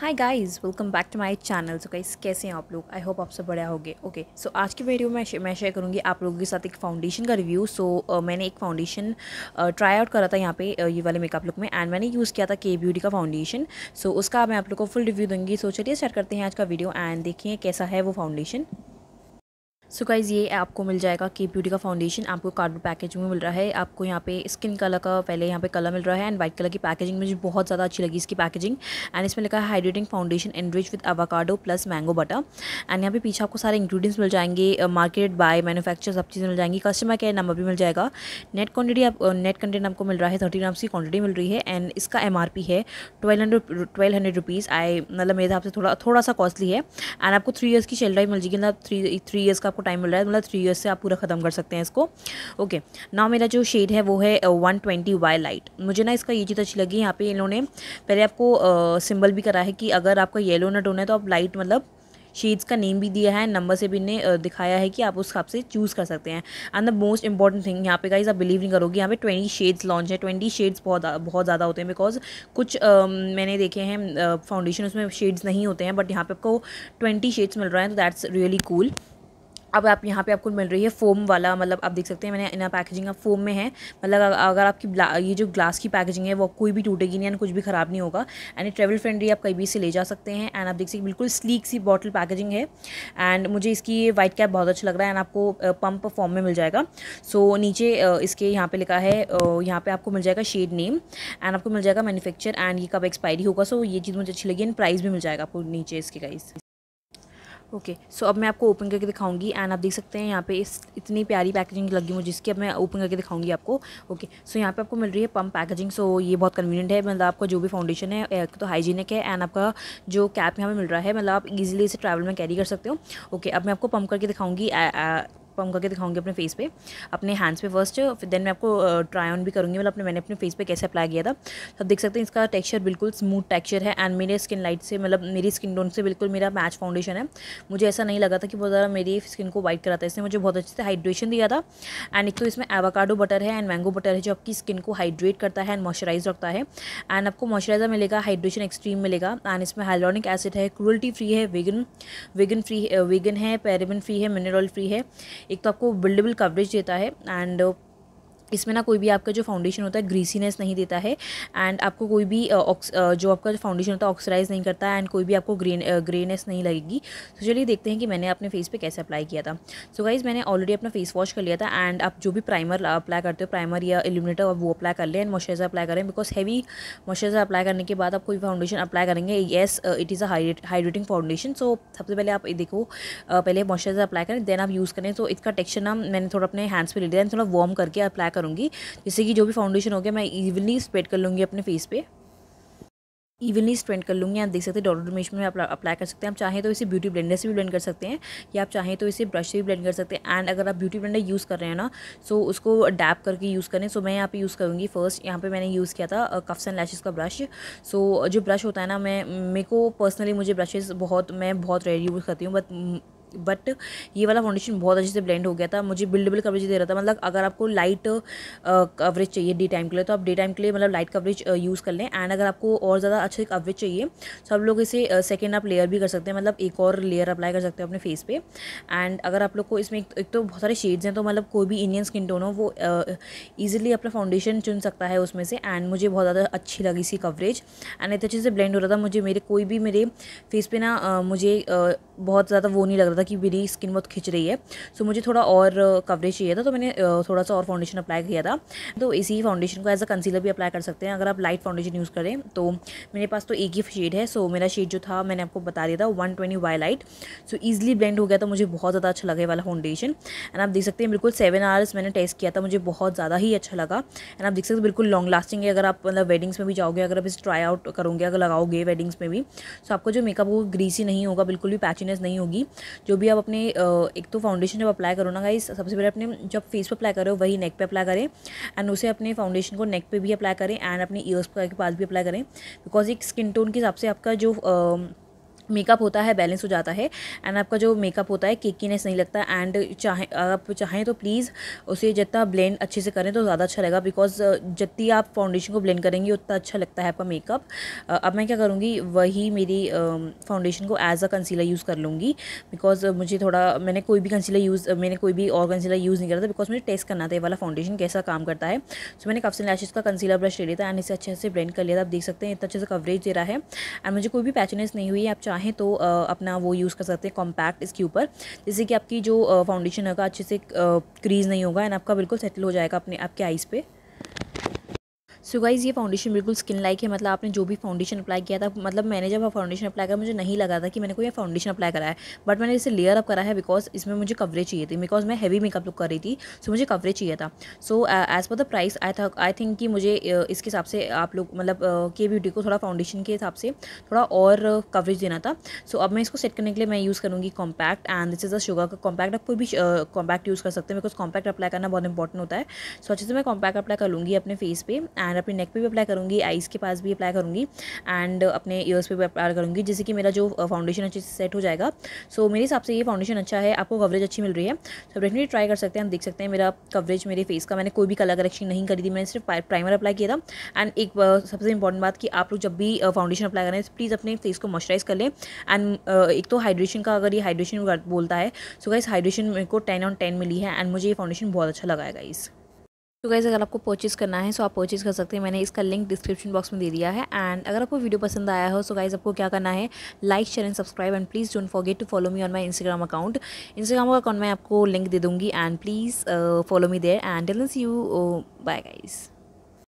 hi guys welcome back to my channel so guys कैसे हैं आप लोग आई होप आप सब बढ़िया होगे ओके सो आज की वीडियो में मैं शेयर करूंगी आप लोगों के साथ एक फाउंडेशन का रिव्यू सो so, uh, मैंने एक फाउंडेशन ट्राई आउट करा था यहाँ पे uh, ये वाले मेकअप लुक में एंड मैंने यूज़ किया था के ब्यूटी का फाउंडेशन सो so, उसका मैं आप लोग को फुल रिव्यू दूंगी सो so, चलिए स्टार्ट करते हैं आज का वीडियो एंड देखिए कैसा है वो फाउंडेशन सो so गाइज़ ये आपको मिल जाएगा के ब्यूटी का फाउंडेशन आपको कार्डबोर्ड पैकेज में मिल रहा है आपको यहाँ पे स्किन कलर का पहले यहाँ पे कलर मिल रहा है एंड वाइट कलर की पैकेजिंग मुझे बहुत ज़्यादा अच्छी लगी इसकी पैकेजिंग एंड इसमें लिखा है hydrating foundation rich with avocado plus mango butter and यहाँ पे पीछे आपको सारे इंग्रीडियंट्स मिल जाएंगे मार्केट बाय मैनुफैक्चर सब चीज़ें मिल जाएंगी कस्टमर केयर नंबर भी मिल जाएगा नेट क्वान्टिटी आप नेट कंटेंट आपको मिल रहा है थर्टी ग्राम्स की क्वान्टिटी मिल रही है एंड इसका एम है twelve hundred twelve hundred rupees I मतलब मेरे हिसाब से थोड़ा थोड़ा सा कॉस्टली है एंड आपको थ्री ईयर्स की शेल्ड्राइव मिल जाएगी मतलब थ्री थ्री ईयर्स का आपको टाइम मिल रहा है मतलब थ्री ईयर्स से आप पूरा ख़त्म कर सकते हैं इसको ओके ना मेरा जो शेड है वो है वन ट्वेंटी वाई लाइट मुझे ना इसका ये चीज़ अच्छी लगी यहाँ पे इन्होंने पहले आपको सिंबल uh, भी करा है कि अगर आपका येलो नट होना है तो आप लाइट मतलब शेड्स का नेम भी दिया है नंबर से भी ने uh, दिखाया है कि आप उस हिसाब से चूज़ कर सकते हैं and the most important thing यहाँ पे गाइज आप बिलीव नहीं करोगे यहाँ पे ट्वेंटी शेड्स लॉन्च है ट्वेंटी शेड्स बहुत बहुत ज़्यादा होते हैं बिकॉज कुछ uh, मैंने देखे हैं फाउंडेशन uh, उसमें शेड्स नहीं होते हैं बट यहाँ पे आपको ट्वेंटी शेड्स मिल रहे हैं तो दैट्स रियली कूल अब आप यहाँ पे आपको मिल रही है फोम वाला मतलब आप देख सकते हैं मैंने इना पैकेजिंग अब फोम में है मतलब अगर आपकी ये जो ग्लास की पैकेजिंग है वो कोई भी टूटेगी नहीं एंड कुछ भी ख़राब नहीं होगा एंड ट्रेवल फ्रेंडली आप कहीं भी इसे ले जा सकते हैं एंड आप देख सकते बिल्कुल स्लीक सी बॉटल पैकेजिंग है एंड मुझे इसकी वाइट कैप बहुत अच्छा लग रहा है एंड आपको पम्प फॉर्म में मिल जाएगा सो so, नीचे इसके यहाँ पर लिखा है यहाँ पर आपको मिल जाएगा शेड नेम एंड आपको मिल जाएगा मैनुफेक्चर एंड ये कब एक्सपायरी होगा सो ये चीज़ मुझे अच्छी लगी एंड प्राइस भी मिल जाएगा आपको नीचे इसके guys okay okay, so so अब मैं आपको ओपन करके दिखाऊंगी एंड आप देख सकते हैं यहाँ पे इस इतनी प्यारी पैकेजिंग लगी मुझे इसकी अब मैं ओपन करके दिखाऊंगी आपको ओके okay, सो so यहाँ पे आपको मिल रही है पम्प पैकेजिंग सो ये बहुत कन्वीनियंट है मतलब आपका जो भी फाउंडेशन है एक तो हाइजीनिक है एंड आपका जो कैप यहाँ पर मिल रहा है मतलब आप ईजिली इसे ट्रैवल में कैरी कर सकते हो ओके okay, अब मैं आपको पम्प करके दिखाऊँगी परफॉर्म करके दिखाऊंगी अपने फेस पे अपने हैंड्स पे फर्स्ट फिर देन मैं आपको ट्राई uh, ऑन भी करूँगी मतलब अपने मैंने अपने फेस पे कैसे अप्लाई किया था तो आप देख सकते हैं इसका टेक्सचर बिल्कुल स्मूथ टेक्सचर है एंड मेरे स्किन लाइट से मतलब मेरी स्किन टोन से बिल्कुल मेरा मैच फाउंडेशन है मुझे ऐसा नहीं लगा था कि बहुत ज़्यादा मेरी स्किन को वाइट कराता है इसने मुझे बहुत अच्छे से हाइड्रेशन दिया था एंड एक तो इसमें एवाकाडो बटर है एंड मैंगो बटर है जो आपकी स्किन को हाइड्रेट करता है एंड मॉइस्चराइज रखता है एंड आपको मॉइस्चराइजर मिलेगा हाइड्रेशन एक्सट्रीम मिलेगा एंड इसमें हाइलोनिक एसिड है क्रूल्टी फ्री है वेगन वेगन फ्री वेगन है पैरेबिन फ्री है मिनरल फ्री है एक तो आपको बिल्डेबल कवरेज देता है एंड इसमें ना कोई भी आपका जो फाउंडेशन होता है ग्रीसीनेस नहीं देता है एंड आपको कोई भी ऑक्स जो आपका जो फाउंडेशन होता है ऑक्सराइज नहीं करता एंड कोई भी आपको ग्रीन ग्रेनेस नहीं लगेगी तो चलिए देखते हैं कि मैंने अपने फेस पे कैसे अप्लाई किया था सो so गाइज मैंने ऑलरेडी अपना फेस वॉश कर लिया था एंड आप जो भी प्राइमर अप्लाई करते हो प्राइमर या एल्यूमिनेटर वो अप्लाई कर लें एंड मॉइस्चराइजर अप्लाई करें बिकॉज हैवी मॉइस्चराइजर अप्लाई करने के बाद आप कोई फाउंडेशन अप्लाई करेंगे yes it is a hydrating foundation so सबसे पहले आप देखो पहले मॉइस्चराइजर अप्लाई करें देन आप यूज़ करें तो इसका टेक्स्चर ना मैंने थोड़ा अपने हैंड्स पर ले लिया थोड़ा वार्म करके अप्लाई करूँगी जैसे कि जो भी फाउंडेशन हो गया मैं इवनली स्प्रेड कर लूँगी अपने फेस पे इवनली स्प्रेंड कर लूँगी आप देख सकते हैं डॉलर डोमेश में अप्लाई कर सकते हैं आप चाहें तो इसे ब्यूटी ब्लेंडर से भी ब्लेंड कर सकते हैं या आप चाहें तो इसे ब्रश से भी ब्लेंड कर सकते हैं एंड अगर आप ब्यूटी ब्लेंडर यूज़ कर रहे हैं ना सो उसको डैप करके यूज़ करें सो मैं यहाँ पे यूज़ करूँगी फर्स्ट यहाँ पे मैंने यूज़ किया था कफ्स एंड लैशेज़ का ब्रश सो जो ब्रश होता है ना मैं मेरे को पर्सनली मुझे ब्रशेज़ बहुत मैं बहुत रेयर यूज़ करती हूँ बट बट ये वाला फाउंडेशन बहुत अच्छे से ब्लेंड हो गया था मुझे बिल्डेबल कवरेज दे रहा था मतलब अगर आपको लाइट कवरेज चाहिए डे टाइम के लिए तो आप डे टाइम के लिए मतलब लाइट कवरेज यूज़ कर लें एंड अगर आपको और ज़्यादा अच्छे कवरेज चाहिए तो आप लोग इसे सेकेंड आप लेयर भी कर सकते हैं मतलब एक और लेयर अप्लाई कर सकते हो अपने फेस पर एंड अगर आप लोग को इसमें एक तो बहुत सारे शेड्स हैं तो मतलब कोई भी इंडियन स्किन टोन हो वो ईजिली अपना फाउंडेशन चुन सकता है उसमें से एंड मुझे बहुत ज़्यादा अच्छी लगी इसकी कवरेज एंड इतने अच्छे से ब्लेंड हो रहा था मुझे मेरे कोई भी मेरे फेस पे ना मुझे बहुत ज़्यादा वो नहीं लग रहा था कि मेरी स्किन बहुत खिंच रही है सो मुझे थोड़ा और कवरेज चाहिए था तो मैंने थोड़ा सा और फाउंडेशन अप्लाई किया था तो इसी फाउंडेशन को एज अ कंसीलर भी अप्लाई कर सकते हैं अगर आप लाइट फाउंडेशन यूज़ करें तो मेरे पास तो एक ही शेड है सो मेरा शेड जो था मैंने आपको बता दिया था one twenty Y light so easily blend हो गया था तो मुझे बहुत ज़्यादा अच्छा लगे वाला फाउंडेशन एंड आप देख सकते हैं बिल्कुल सेवन आवर्स मैंने टेस्ट किया था मुझे बहुत ज़्यादा ही अच्छा लगा एंड आप देख सकते बिल्कुल लॉन्ग लास्टिंग है अगर आप मतलब वेडिंग्स में भी जाओगे अगर आप इस ट्राई आउट करोगे अगर लगाओगे वेडिंग्स में भी सो तो आपका जो मेकअप वो ग्रीसी नहीं होगा बिल्कुल भी पैचिनेस नहीं होगी जो जो भी आप अपने एक तो फाउंडेशन जब अप्लाई करो ना गाइस सबसे पहले अपने जब फेस पर अप्लाई करो वही नेक पे अप्लाई करें एंड उसे अपने फाउंडेशन को नेक पे भी अप्लाई करें एंड अपने ईयर्स के पास भी अप्लाई करें बिकॉज एक स्किन टोन के हिसाब से आपका जो मेकअप होता है बैलेंस हो जाता है एंड आपका जो मेकअप होता है केकीनेस नहीं लगता एंड चाहे आप चाहें तो प्लीज़ उसे जितना ब्लेंड अच्छे से करें तो ज़्यादा अच्छा लगेगा बिकॉज जितनी आप फाउंडेशन को ब्लेंड करेंगी उतना अच्छा लगता है आपका मेकअप अब मैं क्या करूँगी वही मेरी फाउंडेशन को एज अ कंसीलर यूज़ कर लूँगी बिकॉज मुझे थोड़ा मैंने कोई भी कंसीलर यूज़ मैंने कोई भी और कंसीलर यूज़ नहीं करा था बिकॉज मुझे टेस्ट करना था ये वाला फाउंडेशन कैसा काम करता है सो मैंने मैंने एंड लैशेज़ का कंसीलर ब्रश ले लिया था एंड इसे अच्छे से ब्लेंड कर लिया था आप देख सकते हैं इतना अच्छे से कवरेज दे रहा है एंड मुझे कोई भी पैचनेस नहीं हुई आप चाह चाहें तो अपना वो यूज़ कर सकते हैं कॉम्पैक्ट इसके ऊपर जिससे कि आपकी जो फाउंडेशन होगा अच्छे से क्रीज़ नहीं होगा एंड आपका बिल्कुल सेटल हो जाएगा अपने आपके आइज़ पर सो गाइज़ ये फाउंडेशन बिल्कुल स्किन लाइक है मतलब आपने जो भी फाउंडेशन अप्लाई किया था मतलब मैंने जब फाउंडेशन अप्लाई करा मुझे नहीं लगा था कि मैंने कोई फाउंडेशन अप्लाई करा है बट मैंने इसे लेयर अप करा है बिकॉज इसमें मुझे कवरेज चाहिए थी बिकॉज मैं हैवी मेकअप लुक कर रही थी सो मुझे कवरेज चाहिए था so as per the price I था आई थिंक कि मुझे uh, इसके हिसाब से आप लोग मतलब uh, के ब्यूटी को थोड़ा फाउंडेशन के हिसाब से थोड़ा और कवरेज uh, देना था सो अब मैं इसको सेट करने के लिए मैं यूज़ करूँगी compact and this is a Sugar का कॉम्पैक्ट आप कोई भी कॉम्पैक्ट यूज़ कर सकते हैं बिकॉज कॉम्पैक्ट अप्लाई करना बहुत इंपॉर्टेंट होता है सो अच्छे से मैं कॉम्पैक्ट अप्लाई कर लूँगी अपने फेस पे एंड एंड अपने नेक पे भी अप्लाई करूँगी आइज के पास भी अप्लाई करूँगी एंड अपने ईयर्स पे भी अप्लाई करूँगी जिससे कि मेरा जो फाउंडेशन अच्छे से सेट हो जाएगा सो so, मेरे हिसाब से ये फाउंडेशन अच्छा है आपको कवरेज अच्छी मिल रही है सो डेफिनेटली ट्राई कर सकते हैं हम देख सकते हैं मेरा कवरेज मेरे फेस का मैंने कोई भी कलर करेक्शन नहीं करी थी मैंने सिर्फ प्राइमर अप्लाई किया था एंड एक सबसे इंपॉर्टेंट बात कि आप लोग जब भी फाउंडेशन अप्लाई करें तो प्लीज़ अपने फेस को मॉइस्चराइज कर लें एंड एक तो हाइड्रेशन का अगर ये हाइड्रेशन बोलता है सो गाइस हाइड्रेशन मेरे को टेन ऑन टेन मिली है एंड मुझे ये फाउंडेशन बहुत अच्छा लगाएगा इस तो गाइज़ अगर आपको परचेज करना है सो आप परचेज कर सकते हैं मैंने इसका लिंक डिस्क्रिप्शन बॉक्स में दे दिया है एंड अगर आपको वीडियो पसंद आया हो सो गाइज़ आपको क्या करना है like share and subscribe and please don't forget to follow me on my Instagram account Instagram account मैं आपको लिंक दे दूँगी and please follow me there and see you bye guys